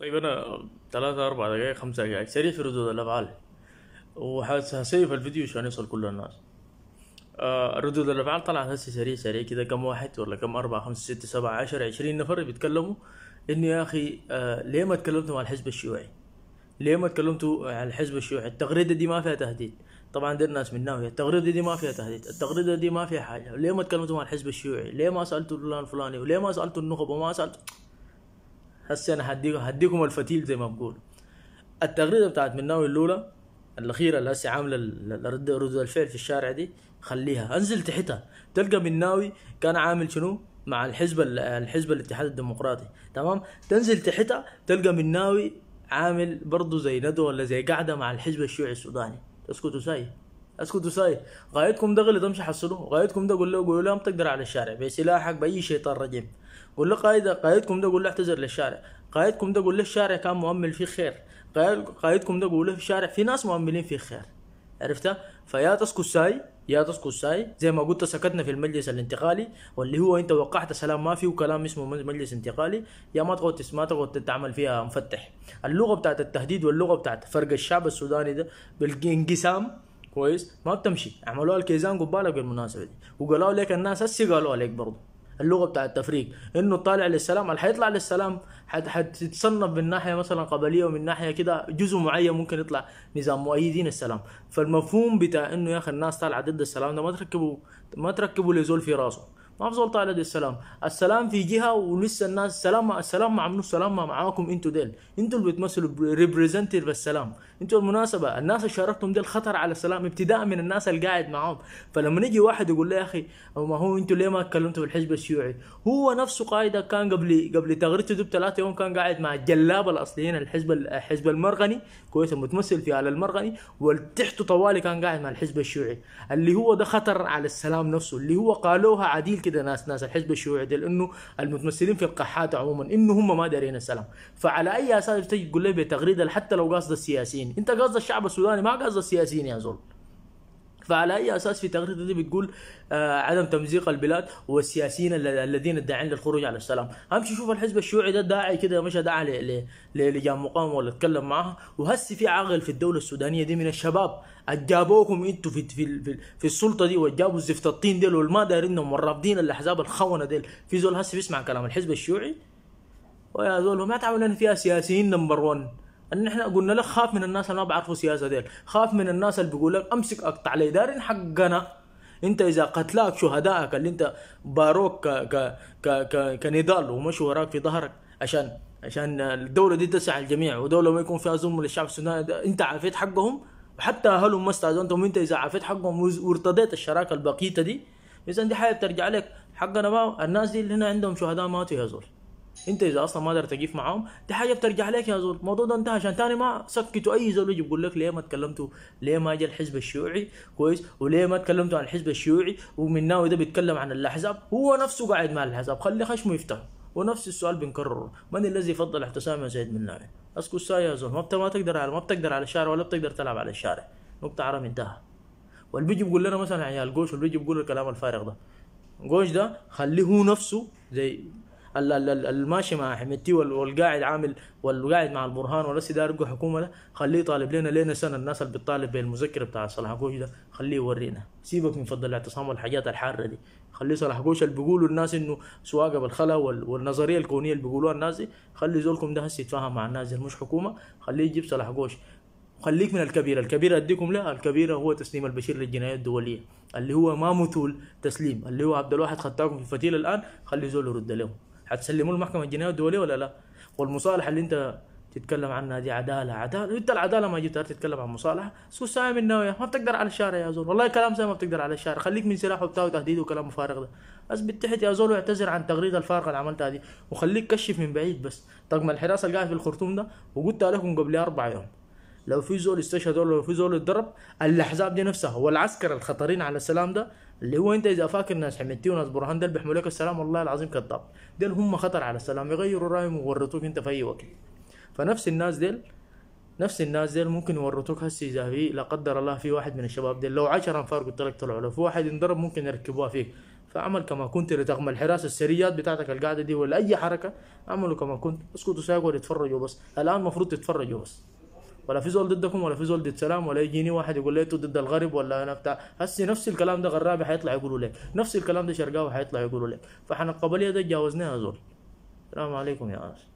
طيب انا ثلاثة اربع دقائق خمسة دقائق سريع في ردود الافعال وحسيف الفيديو عشان يوصل كل الناس آه ردود الافعال طلعت هسه سريع سريع كذا كم واحد ولا كم أربعة خمسة ستة سبعة عشرة عشرين نفر بيتكلموا انه يا اخي آه ليه ما تكلمتوا مع الحزب الشيوعي؟ ليه ما تكلمتوا عن الحزب الشيوعي؟ التغريده دي ما فيها تهديد، طبعا دي الناس من ناويه، التغريده دي ما فيها تهديد، التغريده دي ما فيها حاجه، ليه ما تكلمتوا مع الحزب الشيوعي؟ ليه ما سالتوا فلان فلاني؟ وليه ما سالتوا النخب وما سالتوا هسه انا هديكم هديكم الفتيل زي ما بقول التغريده بتاعت مناوي الاولى الاخيره اللي هسه عامله رد رد الفعل في الشارع دي خليها انزل تحتها تلقى مناوي كان عامل شنو مع الحزب الحزب الاتحاد الديمقراطي تمام تنزل تحتها تلقى مناوي عامل برضه زي ندوه ولا زي قاعده مع الحزب الشيوعي السوداني تسكتوا ساي اسكتوا ساي غايتكم ده غلط تمشي حصلوا غايتكم ده قول له قول له تقدر على الشارع بسلاحك باي شيطان رجيم قول له قايد قايدكم ده قول له اعتذر للشارع قايدكم ده قول له الشارع كان مؤمل فيه خير قايدكم ده قول له الشارع في ناس مؤملين فيه خير عرفتها فيا تسكت ساي يا تسكت ساي زي ما قلت سكتنا في المجلس الانتقالي واللي هو انت وقعت سلام ما فيه وكلام اسمه مجلس انتقالي يا ما تقعد ما تقعد تعمل فيها مفتح اللغه بتاعت التهديد واللغه بتاعت فرق الشعب السوداني ده بالانقسام كويس ما بتمشي عملوها الكيزان قبالك بالمناسبه دي وقالوا لك الناس هسه قالوا عليك برضه اللغه بتاع التفريق انه طالع للسلام اللي حيطلع للسلام حتتصنف من ناحيه مثلا قبليه ومن ناحيه كده جزء معين ممكن يطلع نظام مؤيدين السلام فالمفهوم بتاع انه يا اخي الناس طالعه ضد السلام ده ما تركبوا ما تركبوا لزول في راسه ما في زول طالع ضد السلام السلام في جهه ولسه الناس السلام السلام مع منو السلام معاكم انتوا ديل انتوا اللي بتمثلوا ريبريزنتيف السلام انتوا المناسبه الناس اللي شاركتهم دي الخطر على السلام ابتداء من الناس اللي قاعد معاهم فلما يجي واحد يقول لي يا اخي ما هو انتوا ليه ما اتكلمتوا في الحزب الشيوعي هو نفسه قائد كان قبل قبل تغريدته دي بثلاثة يوم كان قاعد مع الجلاب الاصليين الحزب الحزب المرغني كويس المتمثل في ال المرغني وتحته طوالي كان قاعد مع الحزب الشيوعي اللي هو ده خطر على السلام نفسه اللي هو قالوها عديل كده ناس ناس الحزب الشيوعي ده لانه المتمثلين في القحات عموما انه هم ما دارين السلام فعلى اي اساس تجي تقول لي بتغريده حتى لو قاصد السياسيين السياسيين انت قصد الشعب السوداني ما قصد السياسيين يا زول فعلى اي اساس في تغريده دي بتقول آه عدم تمزيق البلاد والسياسيين الذين داعين للخروج على السلام، امشي شوف الحزب الشيوعي ده داعي كده مش داعي للجان مقاومه ولا اتكلم معاها وهسي في عاقل في الدوله السودانيه دي من الشباب اجابوكم انتوا في في في, في السلطه دي وجابوا الزفت الطين ديل والما دارينهم والرافضين الاحزاب الخونه ديل، في زول هسي بيسمع كلام الحزب الشيوعي ويا زول ما تعمل فيها سياسيين نمبر 1 ان احنا قلنا لك خاف من الناس اللي ما بعرفوا سياسه ديل خاف من الناس اللي بيقول لك امسك اقطع لي دارين حقنا انت اذا قتلاك شهدائك اللي انت باروك ك ك ك ك كنضال ومشوا وراك في ظهرك عشان عشان الدوله دي تسع الجميع ودوله ما يكون فيها ظلم للشعب السوداني انت عافيت حقهم وحتى اهلهم ما استاذنتهم انت اذا عافيت حقهم وارتضيت الشراكه البقيته دي اذا دي حاجه بترجع لك حقنا ما الناس دي اللي هنا عندهم شهداء ماتوا يا زول انت اذا اصلا ما قدرت تجيف معاهم دي حاجه بترجع لك يا زول الموضوع ده انتهى عشان تاني ما سكتوا اي زول يجي يقول لك ليه ما تكلمتوا ليه ما جاء الحزب الشيوعي كويس وليه ما تكلمتوا عن الحزب الشيوعي ومناوي ده بيتكلم عن الاحزاب هو نفسه قاعد مع الاحزاب خلي خشمه يفتح ونفس السؤال بنكرره من الذي فضل زيد من مناوي اسكت ساي يا زول ما ما تقدر على ما بتقدر على الشارع ولا بتقدر تلعب على الشارع نقطه عرم انتهى واللي بيجي بيقول لنا مثلا عيال جوش واللي بيجي بيقول الكلام الفارغ ده جوش ده خليه هو نفسه زي الماشي مع حميتي والقاعد عامل والقاعد مع البرهان ولا دار يلقوا حكومه ده خليه طالب لنا لنا سنه الناس اللي بتطالب بالمذكره بتاع صلاح جوش ده خليه يورينا سيبك من فضل الاعتصام والحاجات الحاره دي خليه صلاح جوش اللي بيقولوا الناس انه سواقه بالخلا والنظريه الكونيه اللي بيقولوها الناس دي خلي زولكم ده هسه يتفاهم مع الناس مش حكومه خليه يجيب صلاح جوش خليك من الكبيرة الكبيرة أديكم لا الكبيرة هو تسليم البشير للجنايات الدولية اللي هو ما مثول تسليم اللي هو عبد الواحد خطاكم في الفتيل الآن خلي زول يرد لهم حتسلموه المحكمه الجنائيه الدوليه ولا لا والمصالحه اللي انت تتكلم عنها دي عداله عداله انت العداله ما جبتها تتكلم عن مصالحه سو سامي من ناويه ما بتقدر على الشارع يا زول والله كلام سامي ما بتقدر على الشارع خليك من سلاح وبتاع وتهديد وكلام مفارق ده بس بتحت يا زول واعتذر عن التغريده الفارقة اللي عملتها دي وخليك كشف من بعيد بس طقم الحراسه اللي قاعد في الخرطوم ده وقلت لكم قبل اربع يوم لو في زول استشهد ولا لو في زول اتضرب الاحزاب دي نفسها والعسكر الخطرين على السلام ده اللي هو انت اذا فاكر ناس حمدتي وناس برهان ده بيحملوا لك السلام والله العظيم كذاب ديل هم خطر على السلام يغيروا رايهم ويورطوك انت في اي وقت فنفس الناس ديل نفس الناس ديل ممكن يورطوك هسي اذا في لا قدر الله في واحد من الشباب ديل لو 10 انفار قلت لك طلعوا لو في واحد انضرب ممكن يركبوها فيك فعمل كما كنت لتغمى الحراسه السريات بتاعتك القاعده دي ولا اي حركه اعملوا كما كنت اسكتوا ساقوا تتفرجوا بس الان المفروض تتفرجوا بس ولا في زول ضدكم ولا في زول ضد سلام ولا يجيني واحد يقول لي ضد الغرب ولا انا بتاع هسي نفس الكلام ده غرابي حيطلع يقولوا لك نفس الكلام ده شرقاوي حيطلع يقولوا لك فاحنا القبليه ده تجاوزناها زول السلام عليكم يا ناس